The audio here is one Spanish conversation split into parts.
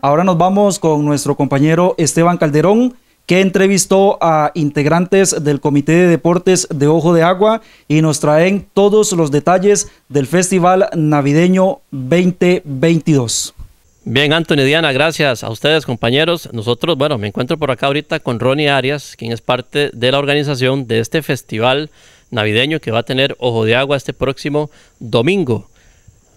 Ahora nos vamos con nuestro compañero Esteban Calderón, que entrevistó a integrantes del Comité de Deportes de Ojo de Agua y nos traen todos los detalles del Festival Navideño 2022. Bien, Antonio Diana, gracias a ustedes, compañeros. Nosotros, bueno, me encuentro por acá ahorita con Ronnie Arias, quien es parte de la organización de este festival navideño que va a tener Ojo de Agua este próximo domingo.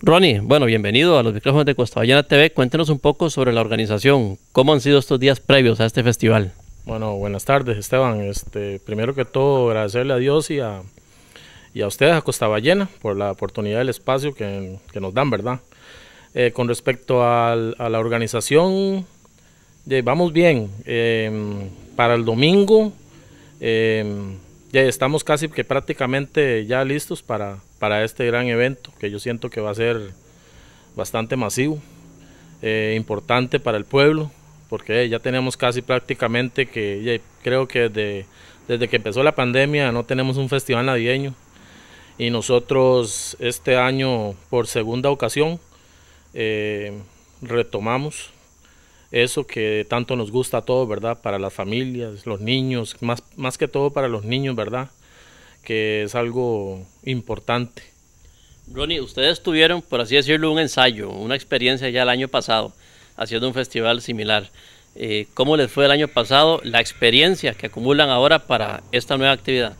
Ronnie, bueno, bienvenido a los micrófonos de Costa Ballena TV. Cuéntenos un poco sobre la organización. ¿Cómo han sido estos días previos a este festival? Bueno, buenas tardes, Esteban. Este, primero que todo, agradecerle a Dios y a, ustedes, a Costa Ballena, por la oportunidad del espacio que, nos dan, ¿verdad? Eh, con respecto a la organización, vamos bien. Em, para el domingo, em, ya estamos casi que prácticamente ya listos para para este gran evento que yo siento que va a ser bastante masivo, eh, importante para el pueblo, porque ya tenemos casi prácticamente que creo que desde, que empezó la pandemia no tenemos un festival navideño y nosotros este año por segunda ocasión eh, retomamos eso que tanto nos gusta a todos, ¿verdad? Para las familias, los niños, más, más que todo para los niños, ¿verdad? que es algo importante. Ronnie, ustedes tuvieron, por así decirlo, un ensayo, una experiencia ya el año pasado, haciendo un festival similar. Eh, ¿Cómo les fue el año pasado? La experiencia que acumulan ahora para esta nueva actividad.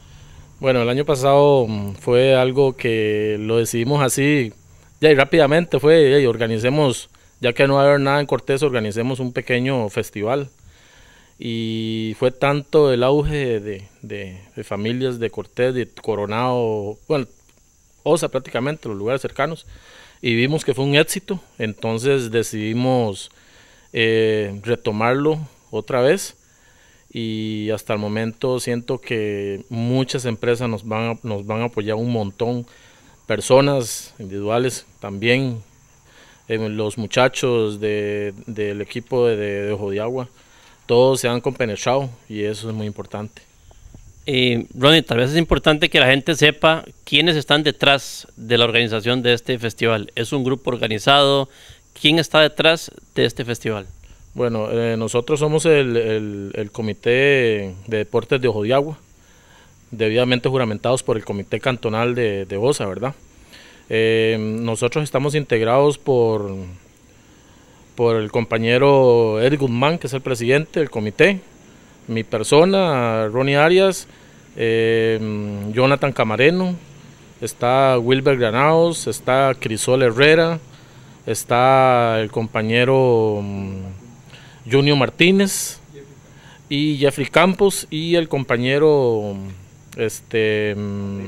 Bueno, el año pasado mm, fue algo que lo decidimos así, ya y rápidamente fue, y organicemos, ya que no va a haber nada en Cortés, organicemos un pequeño festival y fue tanto el auge de, familias de Cortés, de Coronado, bueno, Osa prácticamente, los lugares cercanos, y vimos que fue un éxito, entonces decidimos eh, retomarlo otra vez y hasta el momento siento que muchas empresas nos van a, nos van a apoyar un montón, personas individuales también, eh, los muchachos del equipo de, de Ojo de Agua todos se han compenetrado y eso es muy importante. Ronnie, tal vez es importante que la gente sepa quiénes están detrás de la organización de este festival. ¿Es un grupo organizado? ¿Quién está detrás de este festival? Bueno, eh, nosotros somos el, Comité de Deportes de Ojo de Agua, debidamente juramentados por el Comité Cantonal de, de Osa, ¿verdad? Eh, nosotros estamos integrados por por el compañero Eric Guzmán, que es el presidente del comité, mi persona, Ronnie Arias, eh, Jonathan Camareno, está Wilber Granados, está Crisol Herrera, está el compañero mm, Junio Martínez y Jeffrey Campos y el compañero este, mm,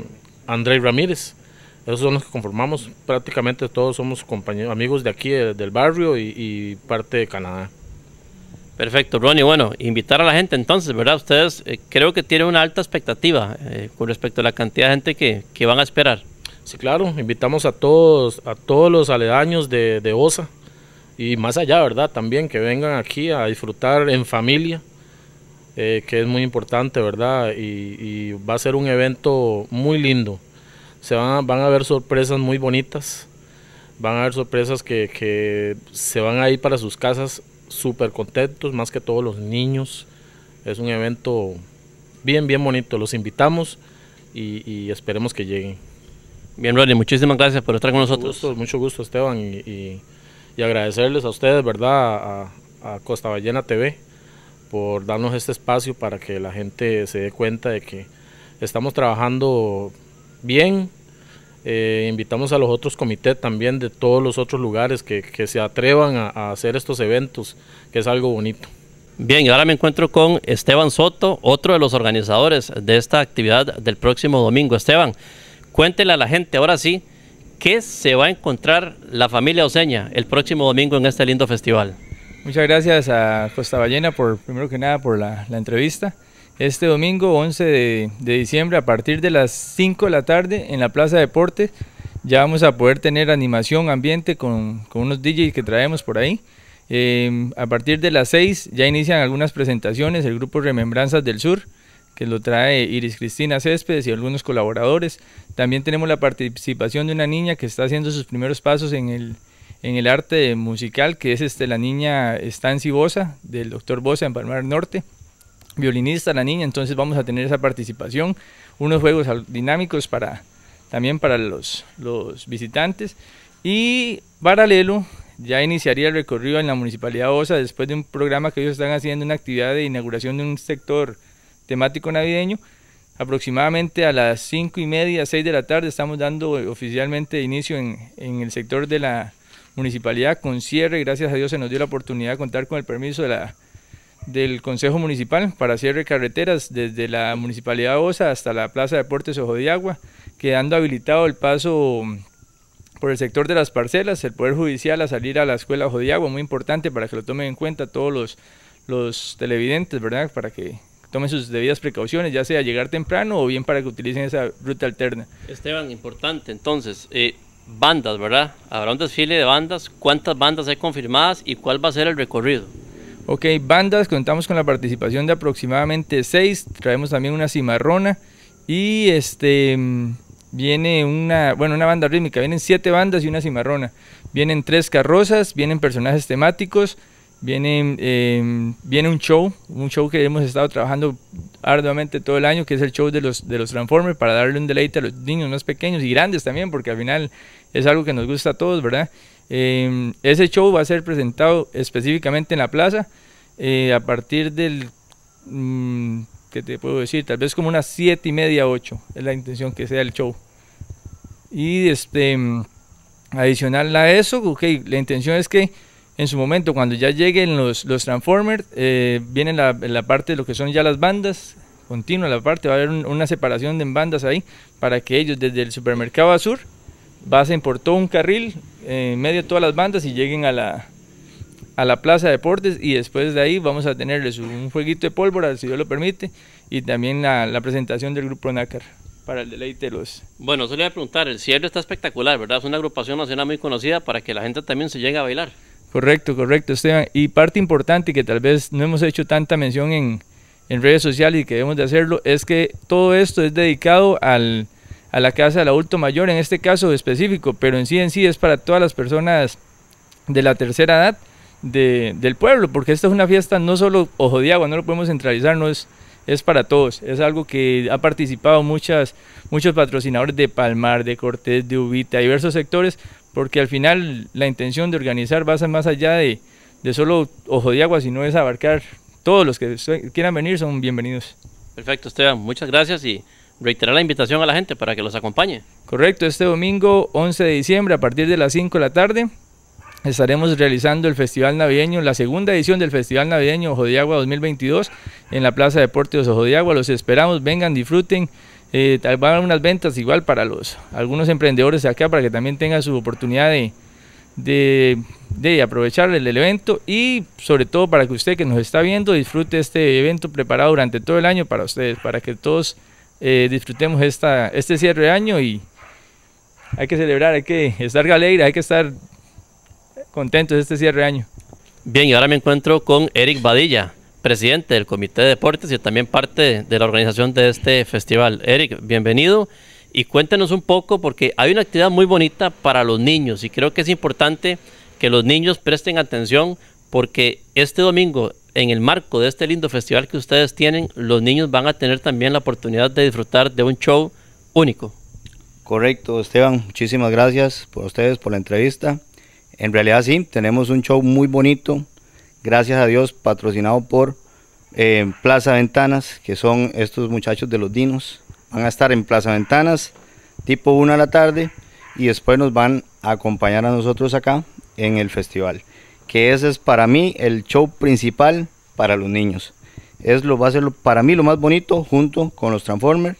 Ramírez. Esos son los que conformamos. Prácticamente todos somos compañeros, amigos de aquí, del barrio y, parte de Canadá. Perfecto, Ronnie. Bueno, invitar a la gente entonces, ¿verdad? Ustedes eh, creo que tienen una alta expectativa eh, con respecto a la cantidad de gente que, van a esperar. Sí, claro. Invitamos a todos, a todos los aledaños de, OSA y más allá, ¿verdad? También que vengan aquí a disfrutar en familia. Eh, que es muy importante, ¿verdad? y, va a ser un evento muy lindo se van a, van a ver sorpresas muy bonitas, van a haber sorpresas que, se van a ir para sus casas súper contentos, más que todos los niños. Es un evento bien, bien bonito, los invitamos y, esperemos que lleguen. Bien, Ronnie, muchísimas gracias por estar con nosotros. mucho gusto, Esteban, y, agradecerles a ustedes, ¿verdad? A, a Costa Ballena TV por darnos este espacio para que la gente se dé cuenta de que estamos trabajando bien. Eh, invitamos a los otros comités también de todos los otros lugares que, se atrevan a, hacer estos eventos, que es algo bonito. Bien, y ahora me encuentro con Esteban Soto, otro de los organizadores de esta actividad del próximo domingo. Esteban, cuéntele a la gente ahora sí qué se va a encontrar la familia Oseña el próximo domingo en este lindo festival. Muchas gracias a Costa Ballena por, primero que nada, por la entrevista este domingo 11 de, diciembre a partir de las 5 de la tarde en la Plaza Deporte Ya vamos a poder tener animación ambiente con, unos DJs que traemos por ahí. Em, a partir de las 6 ya inician algunas presentaciones el grupo Remembranzas del Sur, que lo trae Iris Cristina Céspedes y algunos colaboradores. También tenemos la participación de una niña que está haciendo sus primeros pasos en el, arte musical, que es este, la niña Stancy Bosa, del doctor Bosa en Palmar Norte violinista la niña, entonces vamos a tener esa participación, unos juegos dinámicos para también para los, los visitantes y paralelo ya iniciaría el recorrido en la Municipalidad de Osa después de un programa que ellos están haciendo, una actividad de inauguración de un sector temático navideño. Aproximadamente a las 5 y media, 6 de la tarde estamos dando oficialmente inicio en, en el sector de la municipalidad con cierre. Gracias a Dios se nos dio la oportunidad de contar con el permiso de la del Consejo Municipal para cierre de carreteras desde la Municipalidad de Osa hasta la Plaza de Deportes Ojo de Agua, quedando habilitado el paso por el sector de las parcelas, el Poder Judicial a salir a la Escuela Ojo de Agua, muy importante para que lo tomen en cuenta todos los, los televidentes, ¿verdad? Para que tomen sus debidas precauciones, ya sea llegar temprano o bien para que utilicen esa ruta alterna. Esteban, importante, entonces, eh, bandas, ¿verdad? Habrá un desfile de bandas, ¿cuántas bandas hay confirmadas y cuál va a ser el recorrido? Ok, bandas, contamos con la participación de aproximadamente seis, traemos también una cimarrona y este viene una, bueno, una banda rítmica, vienen siete bandas y una cimarrona, vienen tres carrozas, vienen personajes temáticos, vienen, em, viene un show, un show que hemos estado trabajando arduamente todo el año, que es el show de los, de los Transformers, para darle un deleite a los niños más pequeños y grandes también, porque al final es algo que nos gusta a todos, ¿verdad? Em, ese show va a ser presentado específicamente en la plaza eh, a partir del, mm, que te puedo decir? Tal vez como unas 7 y media, 8, es la intención que sea el show. Y este, mm, adicional a eso, la intención es que en su momento, cuando ya lleguen los, Transformers, eh, viene la, parte de lo que son ya las bandas, continua la parte, va a haber una separación de bandas ahí, para que ellos desde el supermercado Azur pasen por todo un carril en medio de todas las bandas y lleguen a la, a la plaza de deportes y después de ahí vamos a tenerles un jueguito de pólvora, si Dios lo permite, y también la, presentación del grupo Nácar para el deleite de los... Bueno, solo voy a preguntar, el cierre está espectacular, ¿verdad? Es una agrupación nacional muy conocida para que la gente también se llegue a bailar. Correcto, correcto, Esteban. Y parte importante que tal vez no hemos hecho tanta mención en, en redes sociales y que debemos de hacerlo, es que todo esto es dedicado al a la casa del adulto mayor, en este caso específico, pero en sí en sí es para todas las personas de la tercera edad del pueblo, porque esta es una fiesta no solo ojo de agua, no lo podemos centralizar, no es, es para todos, es algo que ha participado muchas, muchos patrocinadores de Palmar, de Cortés, de Ubita, diversos sectores, porque al final la intención de organizar va a ser más allá de, de solo ojo de agua, sino es abarcar todos los que quieran venir son bienvenidos. Perfecto, Esteban, muchas gracias y reiterar la invitación a la gente para que los acompañe. Correcto, este domingo 11 de diciembre a partir de las 5 de la tarde estaremos realizando el Festival Navideño, la segunda edición del Festival Navideño Agua 2022 en la Plaza de Deportes Agua, Los esperamos, vengan, disfruten. Eh, van a haber unas ventas igual para los algunos emprendedores de acá para que también tengan su oportunidad de, de, de, aprovechar el, evento y sobre todo para que usted que nos está viendo disfrute este evento preparado durante todo el año para ustedes, para que todos eh, disfrutemos esta, este cierre de año y hay que celebrar, hay que estar galera hay que estar contentos este cierre de año. Bien, y ahora me encuentro con Eric Badilla, presidente del Comité de Deportes y también parte de la organización de este festival. Eric, bienvenido y cuéntenos un poco porque hay una actividad muy bonita para los niños y creo que es importante que los niños presten atención porque este domingo en el marco de este lindo festival que ustedes tienen, los niños van a tener también la oportunidad de disfrutar de un show único. Correcto, Esteban, muchísimas gracias por ustedes, por la entrevista. En realidad sí, tenemos un show muy bonito, gracias a Dios, patrocinado por eh, Plaza Ventanas, que son estos muchachos de los Dinos. Van a estar en Plaza Ventanas, tipo 1 a la tarde, y después nos van a acompañar a nosotros acá en el festival que ese es para mí el show principal para los niños. Es lo va a ser para mí lo más bonito junto con los Transformers.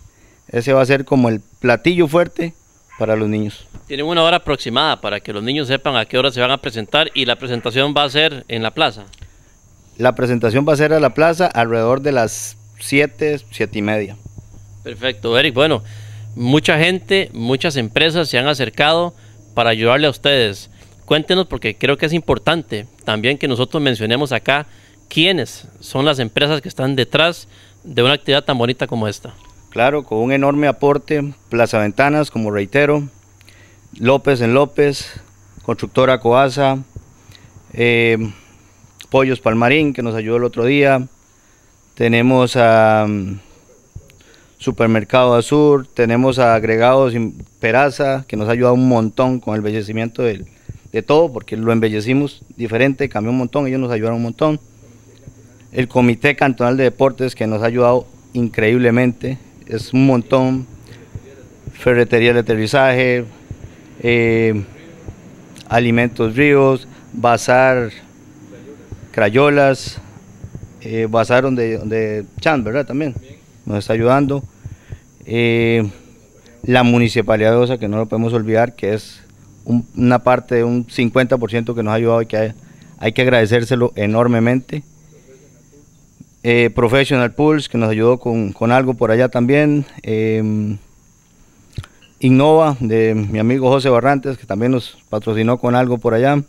Ese va a ser como el platillo fuerte para los niños. Tienen una hora aproximada para que los niños sepan a qué hora se van a presentar y la presentación va a ser en la plaza. La presentación va a ser a la plaza alrededor de las 7, 7 y media. Perfecto, Eric. Bueno, mucha gente, muchas empresas se han acercado para ayudarle a ustedes cuéntenos porque creo que es importante también que nosotros mencionemos acá quiénes son las empresas que están detrás de una actividad tan bonita como esta. Claro, con un enorme aporte, Plaza Ventanas, como reitero, López en López, Constructora Coaza, eh, Pollos Palmarín, que nos ayudó el otro día, tenemos a mm, Supermercado Azul, tenemos a Agregados Peraza, que nos ha ayudado un montón con el embellecimiento del, de todo, porque lo embellecimos diferente, cambió un montón, ellos nos ayudaron un montón. El Comité Cantonal de Deportes, que nos ha ayudado increíblemente, es un montón. Ferretería de aterrizaje, eh, alimentos ríos, bazar crayolas, eh, bazar donde, Chan, ¿verdad? También nos está ayudando. Eh, la Municipalidad de Osa, que no lo podemos olvidar, que es una parte, de un 50% que nos ha ayudado y que hay, que agradecérselo enormemente. Eh, Professional Pulse, que nos ayudó con, algo por allá también. Em, Innova, de mi amigo José Barrantes, que también nos patrocinó con algo por allá.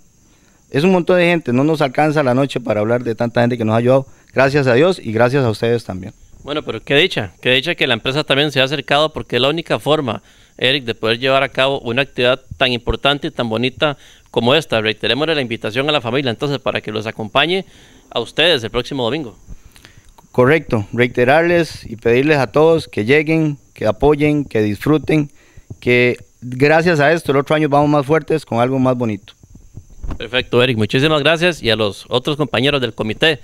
Es un montón de gente, no nos alcanza la noche para hablar de tanta gente que nos ha ayudado. Gracias a Dios y gracias a ustedes también. Bueno, pero qué dicha, qué dicha que la empresa también se ha acercado porque es la única forma Eric, de poder llevar a cabo una actividad tan importante y tan bonita como esta. Reiterémosle la invitación a la familia entonces para que los acompañe a ustedes el próximo domingo. Correcto, reiterarles y pedirles a todos que lleguen, que apoyen, que disfruten, que gracias a esto el otro año vamos más fuertes con algo más bonito. Perfecto, Eric, muchísimas gracias y a los otros compañeros del comité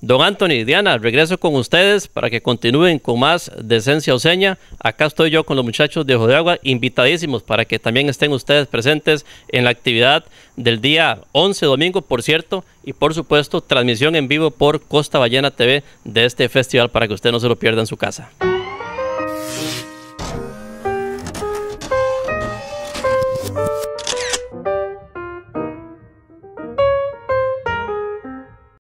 Don Anthony, Diana, regreso con ustedes para que continúen con más decencia oseña. Acá estoy yo con los muchachos de Ojo de Agua, invitadísimos para que también estén ustedes presentes en la actividad del día 11, domingo, por cierto, y por supuesto, transmisión en vivo por Costa Ballena TV de este festival para que usted no se lo pierda en su casa.